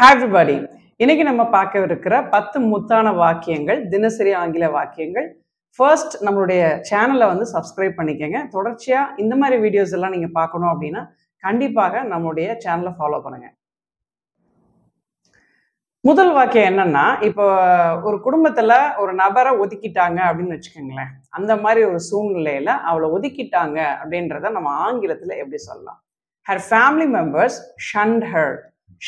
ஹேவ்ரிபடி இன்னைக்கு நம்ம பார்க்க இருக்கிற பத்து முத்தான வாக்கியங்கள் தினசரி ஆங்கில வாக்கியங்கள் ஃபர்ஸ்ட் நம்மளுடைய சேனலை வந்து சப்ஸ்கிரைப் பண்ணிக்கோங்க தொடர்ச்சியாக இந்த மாதிரி வீடியோஸ் எல்லாம் நீங்கள் பார்க்கணும் அப்படின்னா கண்டிப்பாக நம்மளுடைய சேனலை ஃபாலோ பண்ணுங்க முதல் வாக்கியம் என்னன்னா இப்போ ஒரு குடும்பத்துல ஒரு நபரை ஒதுக்கிட்டாங்க அப்படின்னு வச்சுக்கோங்களேன் அந்த மாதிரி ஒரு சூழ்நிலையில அவளை ஒதுக்கிட்டாங்க அப்படின்றத நம்ம ஆங்கிலத்துல எப்படி சொல்லலாம் her family members shunned her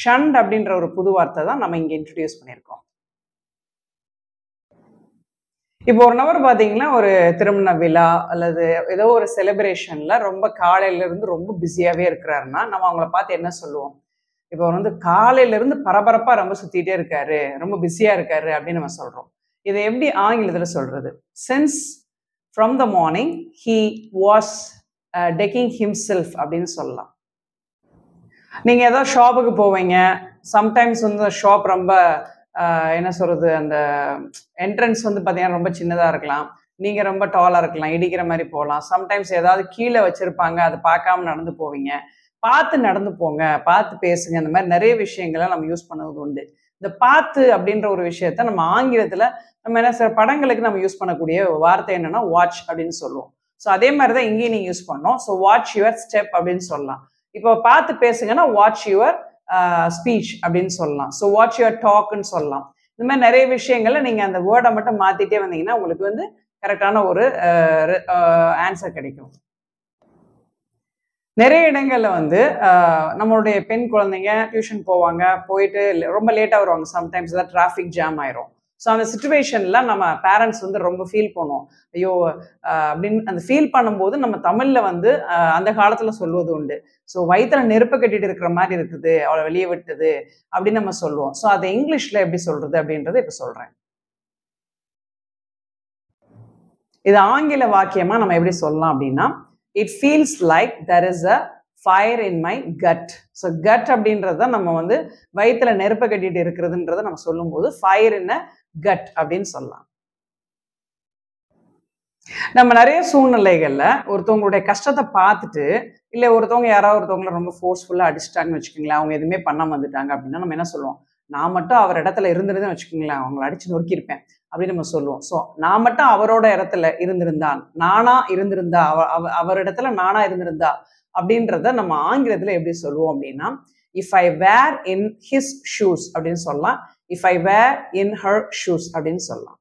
shunned அப்படின்ற ஒரு புது வார்த்தை தான் நம்ம இங்கே இன்ட்ரடியூஸ் பண்ணியிருக்கோம் இப்போ ஒரு நபர் பார்த்தீங்கன்னா ஒரு திருமண விழா அல்லது ஏதோ ஒரு செலிப்ரேஷனில் ரொம்ப காலையிலேருந்து ரொம்ப பிஸியாகவே இருக்கிறாருன்னா நம்ம அவங்கள பார்த்து என்ன சொல்லுவோம் இப்போ அவர் வந்து காலையிலேருந்து பரபரப்பாக ரொம்ப சுற்றிட்டே இருக்காரு ரொம்ப பிஸியாக இருக்காரு அப்படின்னு நம்ம சொல்கிறோம் இதை எப்படி ஆங்கிலத்தில் சொல்கிறது since from the morning he was decking himself அப்படின்னு சொல்லலாம் நீங்கள் ஏதாவது ஷாப்புக்கு போவீங்க சம்டைம்ஸ் வந்து ஷாப் ரொம்ப என்ன சொல்றது அந்த என்ட்ரன்ஸ் வந்து பார்த்தீங்கன்னா ரொம்ப சின்னதாக இருக்கலாம் நீங்கள் ரொம்ப டாலா இருக்கலாம் இடிக்கிற மாதிரி போகலாம் சம்டைம்ஸ் ஏதாவது கீழே வச்சுருப்பாங்க அதை பார்க்காம நடந்து போவீங்க பார்த்து நடந்து போங்க பார்த்து பேசுங்க இந்த மாதிரி நிறைய விஷயங்கள்லாம் நம்ம யூஸ் பண்ணுவது உண்டு இந்த பார்த்து அப்படின்ற ஒரு விஷயத்த நம்ம ஆங்கிலத்தில் நம்ம என்ன சில படங்களுக்கு நம்ம யூஸ் பண்ணக்கூடிய வார்த்தை என்னென்னா வாட்ச் அப்படின்னு சொல்லுவோம் ஸோ அதே மாதிரி தான் இங்கேயும் நீங்கள் யூஸ் பண்ணோம் ஸோ வாட்ச் யுவர் ஸ்டெப் அப்படின்னு சொல்லலாம் இப்போ பார்த்து பேசுங்கன்னா வாட்ச் யுவர் ஸ்பீச் அப்படின்னு சொல்லலாம் ஸோ வாட்ச் யுவர் டாக்னு சொல்லலாம் இந்த மாதிரி நிறைய விஷயங்கள்ல நீங்கள் அந்த வேர்டை மட்டும் மாற்றிட்டே வந்தீங்கன்னா உங்களுக்கு வந்து கரெக்டான ஒரு ஆன்சர் கிடைக்கும் நிறைய இடங்களில் வந்து நம்மளுடைய பெண் குழந்தைங்க டியூஷன் போவாங்க போயிட்டு ரொம்ப லேட்டாக வருவாங்க சம்டைம்ஸ் ஏதாவது டிராஃபிக் ஜாம் ஆயிரும் ஸோ அந்த சுச்சுவேஷனில் நம்ம பேரண்ட்ஸ் வந்து ரொம்ப ஃபீல் பண்ணுவோம் ஐயோ அப்படின்னு அந்த ஃபீல் பண்ணும்போது நம்ம தமிழில் வந்து அந்த காலத்தில் சொல்வது உண்டு ஸோ வயிற்றில் நெருப்பை கட்டிட்டு இருக்கிற மாதிரி இருக்குது அவளை வெளியே விட்டது அப்படின்னு நம்ம சொல்லுவோம் ஸோ அதை இங்கிலீஷில் எப்படி சொல்கிறது அப்படின்றத இப்போ சொல்கிறேன் இது ஆங்கில வாக்கியமா நம்ம எப்படி சொல்லலாம் அப்படின்னா it feels like there is a fire in my gut so gut அப்படின்றத நம்ம வந்து வயிற்றுல நெருப்பை கட்டிட்டு இருக்கிறதுன்றத நம்ம சொல்லும்போது ஃபயர் இன் அ கட் அப்படின்னு சொல்லலாம் நம்ம நிறைய சூழ்நிலைகள்ல ஒருத்தவங்களுடைய கஷ்டத்தை பார்த்துட்டு இல்ல ஒருத்தவங்க யாராவது ஒருத்தவங்களை ரொம்ப ஃபோர்ஸ்ஃபுல்லா அடிச்சிட்டாங்கன்னு வச்சுக்கோங்களேன் அவங்க எதுவுமே பண்ண வந்துட்டாங்க அப்படின்னா நம்ம என்ன சொல்லுவோம் நான் மட்டும் அவர் இடத்துல இருந்திருந்தேன் வச்சுக்கோங்களேன் அவங்கள அடிச்சு நொறுக்கியிருப்பேன் அப்படின்னு நம்ம சொல்லுவோம் ஸோ நான் மட்டும் அவரோட இடத்துல இருந்திருந்தான் நானா இருந்திருந்தா அவ அவரிடத்துல நானா இருந்திருந்தா அப்படின்றத நம்ம ஆங்கிலத்துல எப்படி சொல்லுவோம் அப்படின்னா if I were in his shoes அப்படின்னு சொல்லலாம் if I were in her shoes அப்படின்னு சொல்லலாம்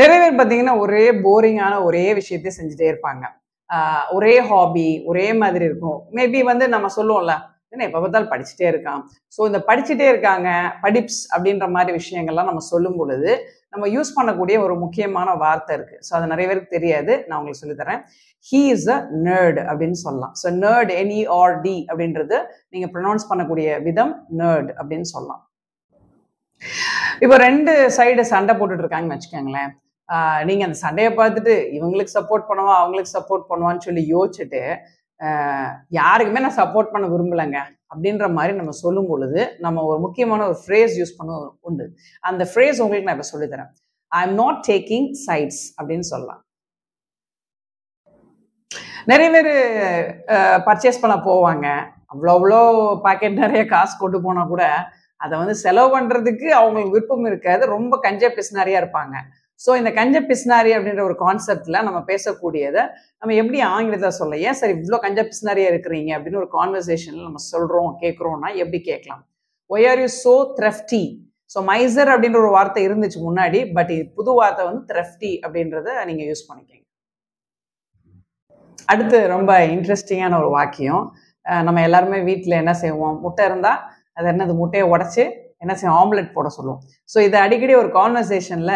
நிறைய பேர் பார்த்தீங்கன்னா ஒரே போரிங்கான ஒரே விஷயத்தை செஞ்சுட்டே இருப்பாங்க ஒரே ஹாபி ஒரே மாதிரி இருக்கும் மேபி வந்து நம்ம சொல்லுவோம்ல என்ன எப்போ பார்த்தாலும் படிச்சுட்டே இருக்கான் ஸோ இந்த படிச்சுட்டே இருக்காங்க படிப்ஸ் அப்படின்ற மாதிரி விஷயங்கள்லாம் நம்ம சொல்லும் பொழுது நம்ம யூஸ் பண்ணக்கூடிய ஒரு முக்கியமான வார்த்தை இருக்கு ஸோ அது நிறைய பேருக்கு தெரியாது நான் உங்களுக்கு சொல்லித்தரேன் ஹீ இஸ் அ நேர்டு அப்படின்னு சொல்லலாம் ஸோ ஆர் டி அப்படின்றது நீங்கள் ப்ரொனவுன்ஸ் பண்ணக்கூடிய விதம் நேர்டு அப்படின்னு சொல்லலாம் இப்போ ரெண்டு சைடு சண்டை போட்டுட்டு இருக்காங்கன்னு வச்சுக்கோங்களேன் நீங்கள் அந்த சண்டையை பார்த்துட்டு இவங்களுக்கு சப்போர்ட் பண்ணுவா அவங்களுக்கு சப்போர்ட் பண்ணுவான்னு சொல்லி யோசிச்சுட்டு யாருக்குமே நான் சப்போர்ட் பண்ண விரும்பலைங்க அப்படின்ற மாதிரி நம்ம சொல்லும் பொழுது நம்ம ஒரு முக்கியமான ஒரு ஃப்ரேஸ் யூஸ் பண்ண உண்டு அந்த ஃப்ரேஸ் உங்களுக்கு நான் இப்போ சொல்லித்தரேன் I am not taking sides அப்படின்னு சொல்லலாம் நிறைய பேர் பர்ச்சேஸ் பண்ண போவாங்க அவ்வளோ அவ்வளோ பாக்கெட் நிறைய காசு கொண்டு போனால் கூட அதை வந்து செலவு பண்ணுறதுக்கு அவங்களுக்கு விருப்பம் இருக்காது ரொம்ப கஞ்ச நிறையா இருப்பாங்க ஸோ இந்த கஞ்ச பிஸ்னாரி அப்படின்ற ஒரு கான்செப்டில் நம்ம பேசக்கூடியதை நம்ம எப்படி ஆங்கிலத்தை சொல்ல ஏன் சார் இவ்வளோ கஞ்ச பிஸ்னாரியாக இருக்கிறீங்க அப்படின்னு ஒரு கான்வர்சேஷனில் நம்ம சொல்கிறோம் கேட்குறோன்னா எப்படி கேட்கலாம் why are you so thrifty so miser அப்படின்ற ஒரு வார்த்தை இருந்துச்சு முன்னாடி பட் புது வார்த்தை வந்து த்ரெஃப்டி அப்படின்றத நீங்கள் யூஸ் பண்ணிக்கங்க அடுத்து ரொம்ப இன்ட்ரெஸ்டிங்கான ஒரு வாக்கியம் நம்ம எல்லாருமே வீட்டில் என்ன செய்வோம் முட்டை இருந்தால் அது என்னது முட்டையை உடச்சி என்ன செய்வோம் ஆம்லெட் போட சொல்லுவோம் ஸோ இதை அடிக்கடி ஒரு கான்வர்சேஷனில்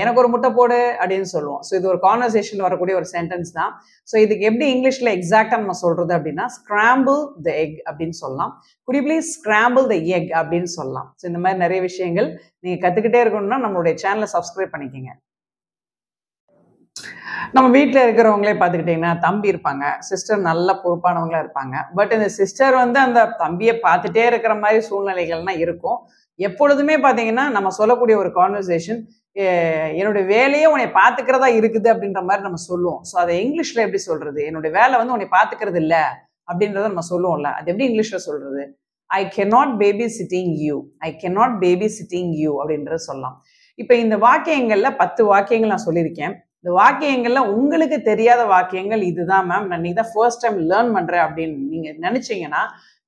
எனக்கு ஒரு முட்டை போடு அப்படின்னு சொல்லுவோம் ஸோ இது ஒரு கான்வர்சேஷன் வரக்கூடிய ஒரு சென்டென்ஸ் தான் ஸோ இதுக்கு எப்படி இங்கிலீஷில் எக்ஸாக்டாக நம்ம சொல்றது அப்படின்னா ஸ்கிராம்பிள் த எக் அப்படின்னு சொல்லலாம் குடி பிளீஸ் ஸ்கிராம்பிள் த எக் அப்படின்னு சொல்லலாம் ஸோ இந்த மாதிரி நிறைய விஷயங்கள் நீங்கள் கற்றுக்கிட்டே இருக்கணும்னா நம்மளுடைய சேனலை சப்ஸ்கிரைப் பண்ணிக்கோங்க நம்ம வீட்டில் இருக்கிறவங்களே பார்த்துக்கிட்டிங்கன்னா தம்பி இருப்பாங்க சிஸ்டர் நல்ல பொறுப்பானவங்களா இருப்பாங்க பட் இந்த சிஸ்டர் வந்து அந்த தம்பியை பார்த்துட்டே இருக்கிற மாதிரி சூழ்நிலைகள்லாம் இருக்கும் எப்பொழுதுமே பார்த்தீங்கன்னா நம்ம சொல்லக்கூடிய ஒரு கான்வர்சேஷன் என்னுடைய வேலையே உன்னை பார்த்துக்கிறதா இருக்குது அப்படின்ற மாதிரி நம்ம சொல்லுவோம் ஸோ அதை இங்கிலீஷில் எப்படி சொல்கிறது என்னுடைய வேலை வந்து உன்னை பார்த்துக்கிறது இல்லை அப்படின்றத நம்ம சொல்லுவோம்ல அது எப்படி இங்கிலீஷில் சொல்றது I not babysitting you I not babysitting you அப்படின்றத சொல்லலாம் இப்போ இந்த வாக்கியங்களில் பத்து வாக்கியங்கள் நான் சொல்லியிருக்கேன் இந்த வாக்கியங்கள்ல உங்களுக்கு தெரியாத வாக்கியங்கள் இதுதான் மேம் நான் தான் ஃபர்ஸ்ட் டைம் லேர்ன் பண்ணுறேன் அப்படின்னு நீங்கள் நினச்சிங்கன்னா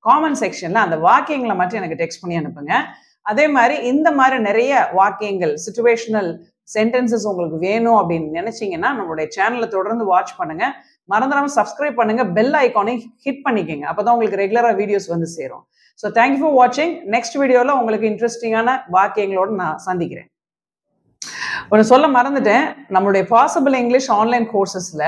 காமன் செக்ஷனில் அந்த வாக்கியங்களை மட்டும் எனக்கு டெக்ஸ்ட் பண்ணி அனுப்புங்க அதே மாதிரி இந்த மாதிரி நிறைய வாக்கியங்கள் சுச்சுவேஷனல் சென்டென்சஸ் உங்களுக்கு வேணும் அப்படின்னு நினைச்சீங்கன்னா நம்மளுடைய சேனலை தொடர்ந்து வாட்ச் பண்ணுங்க மறந்துடாம சப்ஸ்கிரைப் பண்ணுங்க பெல் ஐக்கானை ஹிட் பண்ணிக்கோங்க அப்பதான் உங்களுக்கு ரெகுலரா வீடியோஸ் வந்து சேரும் ஸோ தேங்க்யூ ஃபார் வாட்சிங் நெக்ஸ்ட் வீடியோவில் உங்களுக்கு இன்ட்ரெஸ்டிங்கான வாக்கியங்களோடு நான் சந்திக்கிறேன் ஒன்று சொல்ல மறந்துட்டேன் நம்மளுடைய பாசிபிள் இங்கிலீஷ் ஆன்லைன் கோர்சஸில்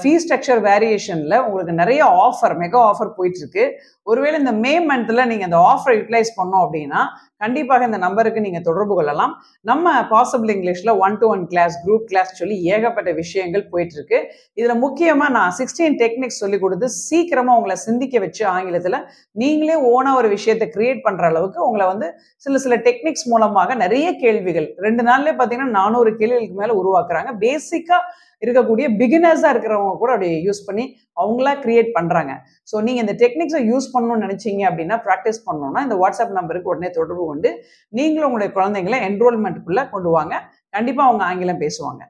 ஃபீ ஸ்ட்ரக்சர் வேரியேஷனில் உங்களுக்கு நிறைய ஆஃபர் மெகா ஆஃபர் போயிட்டுருக்கு ஒருவேளை இந்த மே மந்தில் நீங்கள் அந்த ஆஃபர் யூட்டிலைஸ் பண்ணோம் அப்படின்னா கண்டிப்பாக இந்த நம்பருக்கு நீங்கள் தொடர்பு கொள்ளலாம் நம்ம பாசிபிள் இங்கிலீஷில் one to one class group class சொல்லி ஏகப்பட்ட விஷயங்கள் போயிட்டுருக்கு இதில் முக்கியமாக நான் சிக்ஸ்டீன் டெக்னிக்ஸ் சொல்லி கொடுத்து சீக்கிரமாக உங்களை சிந்திக்க வச்சு ஆங்கிலத்தில் நீங்களே ஓனாக ஒரு விஷயத்தை க்ரியேட் பண்ணுற அளவுக்கு உங்களை வந்து சில சில டெக்னிக்ஸ் மூலமாக நிறைய கேள்விகள் ரெண்டு நாள்லேயே பார்த்தீங்கன்னா நானூறு கேள்விகளுக்கு மேலே உருவாக்குறாங்க பேசிக்காக இருக்கக்கூடிய பிகினர்ஸாக இருக்கிறவங்க கூட அப்படி யூஸ் பண்ணி அவங்களா கிரியேட் பண்ணுறாங்க ஸோ நீங்கள் இந்த டெக்னிக்ஸை யூஸ் பண்ணணும்னு நினைச்சிங்க அப்படின்னா ப்ராக்டிஸ் பண்ணணும்னா இந்த வாட்ஸ்அப் நம்பருக்கு உடனே தொடர்பு கொண்டு நீங்களும் உங்களுடைய குழந்தைங்களை என்ரோல்மெண்ட்டுக்குள்ளே கொண்டு வாங்க கண்டிப்பாக அவங்க ஆங்கிலம் பேசுவாங்க